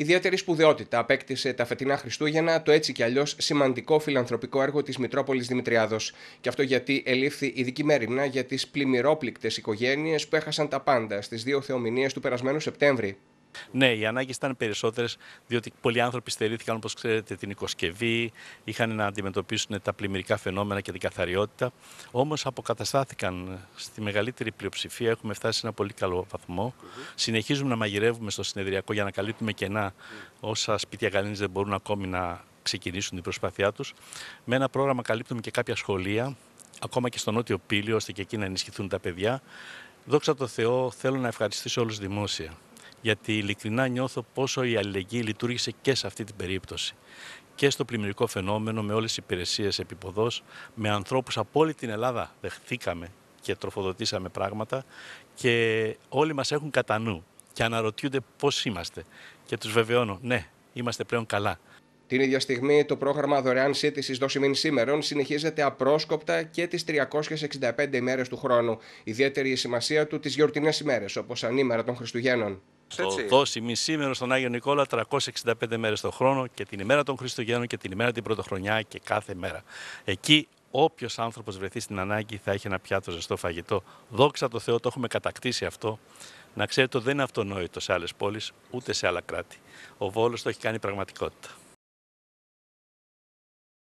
Ιδιαίτερη σπουδαιότητα απέκτησε τα φετινά Χριστούγεννα το έτσι κι αλλιώς σημαντικό φιλανθρωπικό έργο της Μητρόπολης Δημητριάδος. Και αυτό γιατί ελήφθη ειδική μέρημνα για τις πλημμυρόπληκτες οικογένειες που έχασαν τα πάντα στις δύο θεομηνίες του περασμένου Σεπτέμβρη. Ναι, οι ανάγκες ήταν περισσότερες, διότι πολλοί άνθρωποι στερήθηκαν, όπως ξέρετε, την οικοσκευή, είχαν να αντιμετωπίσουν τα πλημμυρικά φαινόμενα και την καθαριότητα. Όμως αποκαταστάθηκαν στη μεγαλύτερη πλειοψηφία, έχουμε φτάσει σε ένα πολύ καλό βαθμό. Συνεχίζουμε να μαγειρεύουμε στο συνεδριακό για να καλύπτουμε κενά όσα σπίτια γαλήνης δεν μπορούν ακόμη να ξεκινήσουν την προσπάθειά τους. Με ένα πρόγραμμα καλύπτουμε και κάποια σχολεία, ακόμα και στο Νότιο Πύλιο, ώστε και εκεί να ενισχυθούν τα παιδιά. Δόξα τω Θεώ, θέλω να ευχαριστήσω όλους δημόσια γιατί ειλικρινά νιώθω πόσο η αλληλεγγύη λειτουργήσε και σε αυτή την περίπτωση και στο πλημμυρικό φαινόμενο με όλες τις υπηρεσίες επιποδός, με ανθρώπους από όλη την Ελλάδα δεχθήκαμε και τροφοδοτήσαμε πράγματα και όλοι μας έχουν κατά νου και αναρωτιούνται πώς είμαστε και τους βεβαιώνω, ναι, είμαστε πλέον καλά. Την ίδια στιγμή, το πρόγραμμα δωρεάν σύντησης δόσιμην σήμερων συνεχίζεται απρόσκοπτα και τις 365 ημέρες του χρόνου. Ιδιαίτερη η σημασία του τις γιορτινές ημέρες, όπως ανήμερα των Χριστουγέννων. Το δόσιμη σήμερα στον Άγιο Νικόλα 365 μέρε το χρόνο και την ημέρα των Χριστουγέννων και την ημέρα την Πρωτοχρονιά και κάθε μέρα. Εκεί όποιος άνθρωπος βρεθεί στην ανάγκη θα έχει ένα πιάτο ζεστό φαγητό. Δόξα τω Θεώ το έχουμε κατακτήσει αυτό. Να ξέρετε δεν είναι αυτονόητο σε άλλες πόλεις ούτε σε άλλα κράτη. Ο Βόλος το έχει κάνει πραγματικότητα.